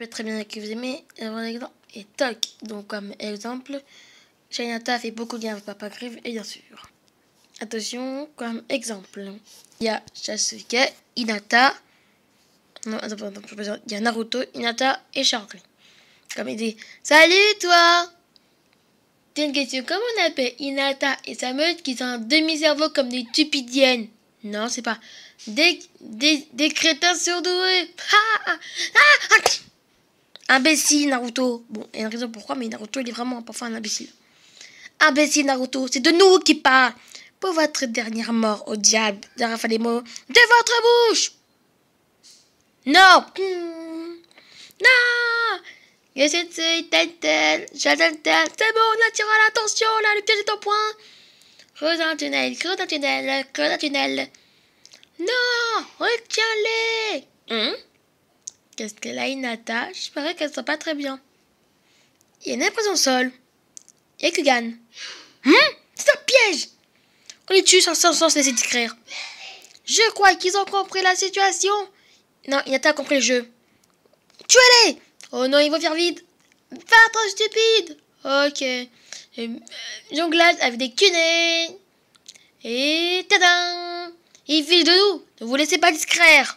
peut très bien que accuser, mais et toc. Donc, comme exemple, Chinata fait beaucoup de liens avec Papa Grive et bien sûr. Attention, comme exemple, il y a Sasuke, Inata, non, attends, attends, il y a Naruto, Inata et Charlie. Comme il dit, salut toi T'as une question, comment on appelle Inata et sa meute qui sont un demi-cerveau comme des tupidiennes Non, c'est pas. Des, des, des crétins surdoués Imbécile, Naruto. Bon, il y a une raison pourquoi, mais Naruto, il est vraiment parfois un imbécile. Imbécile, Naruto, c'est de nous qui parle. Pour votre dernière mort au diable, de les mots de votre bouche. Non. Hmm. Non. C'est bon, on attire l'attention, là, le est au point. Creuse un tunnel, creuse un tunnel, creuse un tunnel. Non, retiens-les. Hmm. Qu'est-ce attache je paraît qu'elle soit pas très bien. Il y a une impression sol. Kugan. Hein? Hum C'est un piège On les tue sans, sans se laisser Je crois qu'ils ont compris la situation. Non, ils a pas compris le jeu. es les Oh non, ils vont faire vite. trop stupide Ok. Euh, Jonglage avec des cunets. Et tadam Il filent de nous. Ne vous laissez pas distraire.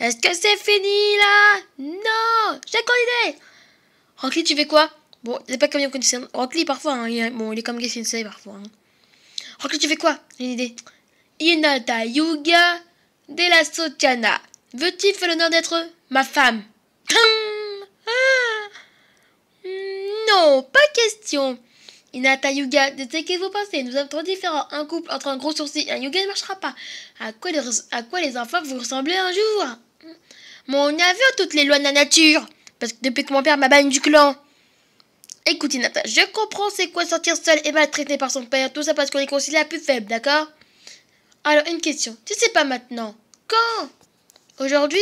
Est-ce que c'est fini là Non J'ai encore idée Rockly, tu fais quoi Bon, c'est pas combien de conditions. Rockly, parfois, hein, il est, comme parfois. Hein. tu fais quoi J'ai une idée. Inata Yuga de la Sotiana. Veux-tu faire l'honneur d'être ma femme ah! Non, pas question. Inata Yuga, de ce que vous pensez Nous sommes trop différents. Un couple entre un gros sourcil et un Yuga ne marchera pas. À quoi les, à quoi les enfants vous ressemblez un jour mon vu toutes les lois de la nature. Parce que depuis que mon père m'a banni du clan. Écoute, Nata, je comprends c'est quoi sortir seul et maltraité par son père. Tout ça parce qu'on est considéré la plus faible, d'accord Alors, une question. Tu sais pas maintenant. Quand Aujourd'hui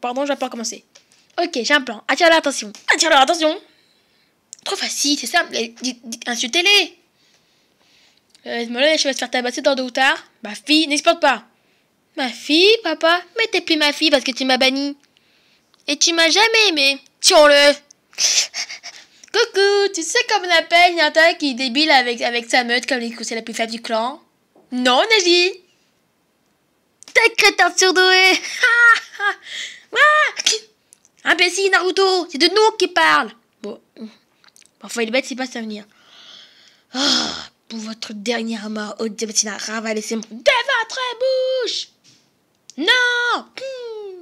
Pardon, je vais pas recommencer Ok, j'ai un plan. Attire leur attention. Attire leur attention. Trop facile, c'est simple. Insultez-les. Euh, je vais se faire tabasser dans deux ou tard. Ma fille, n'explore pas. Ma fille, papa, mais t'es plus ma fille parce que tu m'as banni. Et tu m'as jamais aimé. tiens le Coucou, tu sais comment on appelle Nianta qui débile avec, avec sa meute comme c'est la plus faible du clan Non, Nagi. T'es crétin surdoué ah, ah. ah. Imbécile, Naruto C'est de nous qui parle Bon. parfois il est bête, c'est pas sa venir. pour votre dernière mort, Odebetsina, ravalez mon devant très beau non Waouh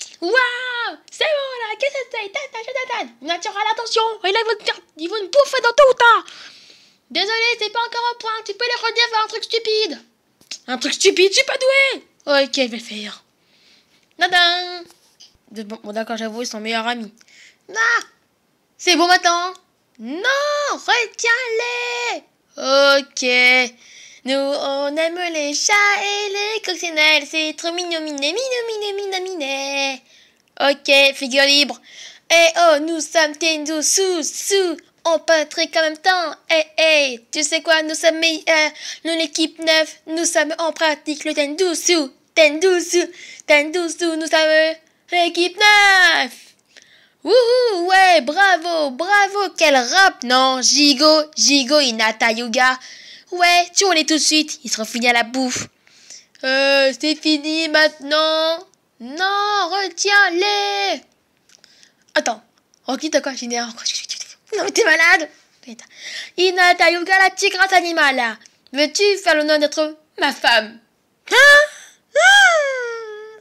C'est bon là Qu'est-ce que c'est On attira l'attention Et là, ils vont, faire... ils une me bouffer dans tout temps Désolé, c'est pas encore au point. Tu peux les redire faire un truc stupide. Un truc stupide, je suis pas doué Ok, je vais le faire. Nada Bon, bon d'accord, j'avoue, ils sont meilleurs amis. Ah C'est bon maintenant Non Retiens-les Ok nous, on aime les chats et les coccinelles. C'est trop mignon, miné, minou, miné, miné, Ok, figure libre. Eh oh, nous sommes dou sou sous. On pratique en même temps. Eh, eh, tu sais quoi, nous sommes meilleurs. Nous, l'équipe 9, nous sommes en pratique le ten sous. sou nous sommes l'équipe 9. Wouhou, ouais, bravo, bravo, quel rap, non Gigo, Gigo Inata Yuga. Ouais, tu les tout de suite, ils seront finis à la bouffe. Euh, c'est fini maintenant Non, retiens-les Attends, Rocky, t'as quoi J'ai Non mais t'es malade Inata Yuga, yoga la petite grande animale Veux-tu faire l'honneur d'être ma femme Hein ah!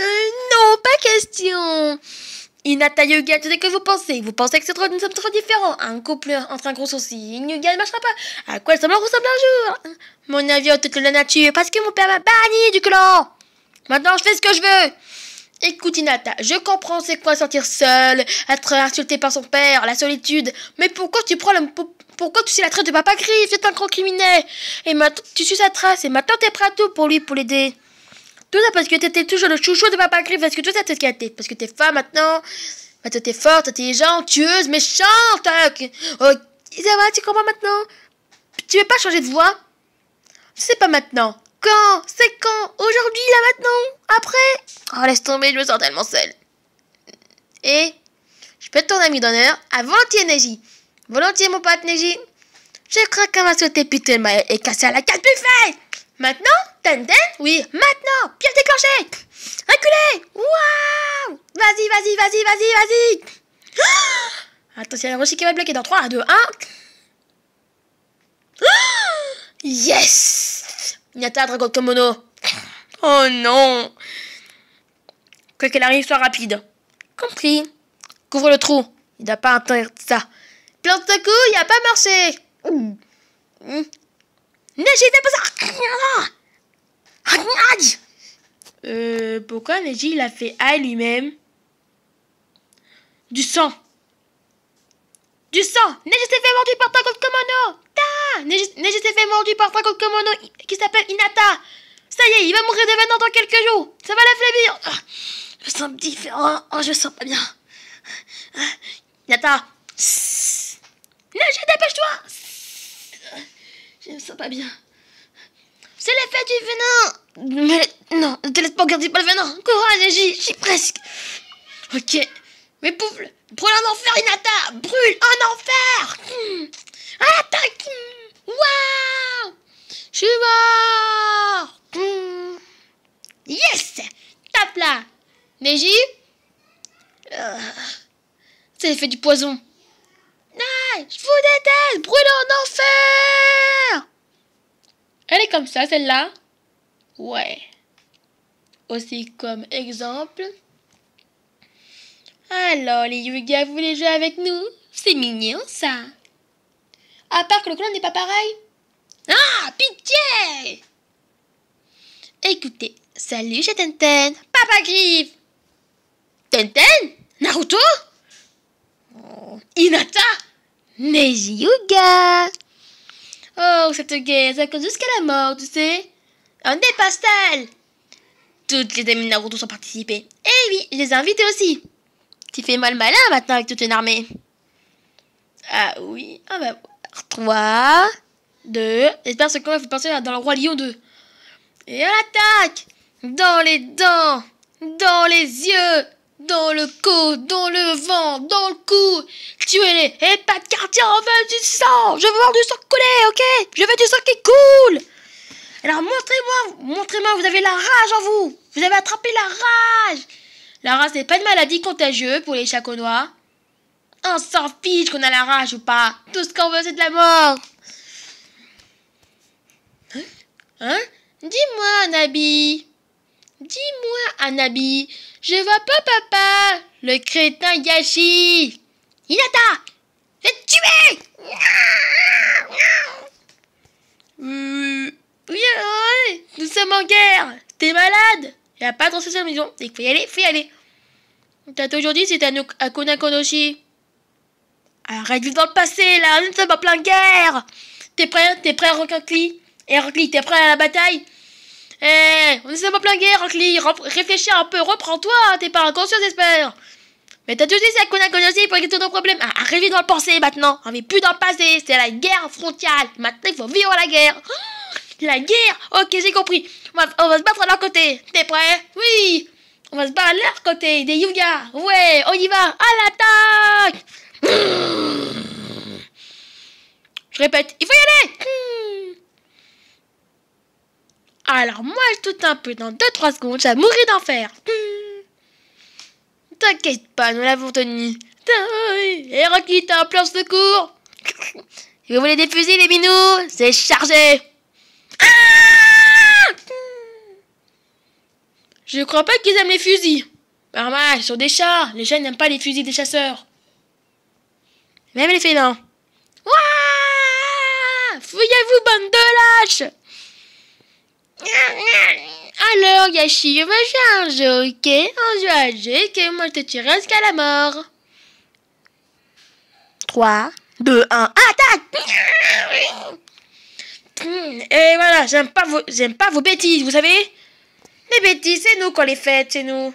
euh, Non, pas question Inata Yuga, tu sais que vous pensez Vous pensez que c'est trop, nous sommes trop différents. Un couple entre un gros sourcil, une Yuga ne marchera pas. À quoi elle semble ressemble un jour hein? Mon avis est toute la nature, parce que mon père m'a banni du clan. Maintenant, je fais ce que je veux. Écoute Inata, je comprends c'est quoi sortir seul, être insulté par son père, la solitude, mais pourquoi tu prends Pourquoi tu suis la traite de Papa Griff C'est un grand criminel Et maintenant, tu suis sa trace et maintenant t'es prêt à tout pour lui, pour l'aider parce que t'étais toujours le chouchou de Papa Griff parce que tout ça, c'est ce qu'il Parce que t'es femme maintenant. Maintenant, t'es forte, intelligente, tueuse, méchante. Ok, va, tu comprends maintenant Tu veux pas changer de voix C'est pas maintenant. Quand C'est quand Aujourd'hui, là, maintenant Après Oh, laisse tomber, je me sens tellement seule. Et je peux être ton ami d'honneur à volontiers, Neji. Volontiers, mon pote Neji. Je crois qu'on va sauter putain et casser à la carte buffet Maintenant oui, maintenant Pierre déclenchée Reculez Waouh Vas-y, vas-y, vas-y, vas-y, vas-y Attention, il y a la roche qui va bloquer dans 3, 2, 1. Ah yes Nyata, dragon Komono. Oh non Quoi qu'elle arrive, soit rapide. Compris. Couvre le trou. Il n'a pas atteindre ça. Plante de coup, il a pas marché. Ne Mmh. mmh. pas ça pourquoi Neji il a fait à lui-même Du sang Du sang Neji s'est fait mordu par Takot Komono Ta Neji s'est fait mordu par Takot Komono qui s'appelle Inata Ça y est, il va mourir de venin dans quelques jours Ça va la flébir oh, ah, Je sens différent, oh, je sens pas bien. Ah, Inata Neji, dépêche-toi Je me sens pas bien. C'est l'effet du venin mais non, ne te laisse pas garder pas le venin. Courage, j'y, suis presque. Ok. Mais poufle, brûle un enfer, Inata Brûle un enfer hmm. Attaque hmm. Waouh Je suis mort hmm. Yes Tape là Neji euh, ça C'est du poison. Non, je vous déteste Brûle en enfer Elle est comme ça, celle-là. Ouais. Aussi comme exemple. Alors, les yugas, vous voulez jouer avec nous C'est mignon, ça. À part que le clan n'est pas pareil. Ah, pitié Écoutez, salut j'ai Tenten. Papa Griff Tenten Naruto oh, Inata Mais Yuga Oh, cette guerre, ça compte jusqu'à la mort, tu sais un des pastels Toutes les amies de Naruto sont participées. Eh oui, je les ai invités aussi. Tu fais mal malin maintenant avec toute une armée. Ah oui, on va voir. 3, 2, j'espère que vous pensez dans le roi lion 2. Et à l'attaque Dans les dents Dans les yeux Dans le cou Dans le vent Dans le cou Tu es les Et pas de quartier, on veut du sang Je veux voir du sang couler, ok Je veux du sang qui coule alors montrez-moi, montrez-moi, vous avez la rage en vous. Vous avez attrapé la rage. La rage n'est pas une maladie contagieuse pour les noirs. On s'en fiche qu'on a la rage ou pas. Tout ce qu'on veut, c'est de la mort. Hein, hein Dis-moi, Anabi. Dis-moi, Anabi. Je vois pas papa, le crétin Yashi. Inata, je vais te oui, oui, nous sommes en guerre. T'es malade Il a pas de à la maison. Il faut y aller, faut y aller. T'as toujours dit à, à Konakonoshi. Arrête de vivre dans le passé, là. Nous sommes en plein guerre. T'es prêt T'es prêt, Rockly Et eh, t'es prêt à la bataille Eh, on sommes en plein guerre, Rockly. Réfléchis un peu, reprends-toi. T'es pas inconscient, j'espère. Mais t'as toujours dit c'est à Konakonoshi pour régler nos problèmes. Ah, de vivre dans le passé maintenant. On vit plus dans le passé. C'est la guerre frontale. Maintenant, il faut vivre la guerre. La guerre Ok, j'ai compris. On va, se battre à leur côté. T'es prêt Oui On va se battre à leur côté, des Yuga. Ouais, on y va À l'attaque Je répète, il faut y aller Alors moi, je doute un peu. Dans 2-3 secondes, ça mourir d'enfer. T'inquiète pas, nous l'avons tenu. Et Rocky, t'as un plan secours Vous voulez des fusils, les minous C'est chargé Je crois pas qu'ils aiment les fusils. ouais, ils sont des chats. Les chats n'aiment pas les fusils des chasseurs. Même les félins. Fouillez-vous, bande de lâches Alors, Yashi, je me charge, ok On joue à que moi je te tuerai jusqu'à la mort. 3, 2, 1, attaque Et voilà, j'aime pas, pas vos bêtises, vous savez les bêtises, c'est nous qu'on les fait, c'est nous.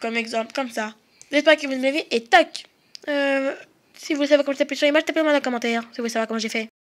Comme exemple, comme ça. J'espère que vous me et tac. Euh, si vous voulez savoir comment j'ai sur sur l'image, tapez-moi dans les commentaires si vous voulez savoir comment j'ai fait.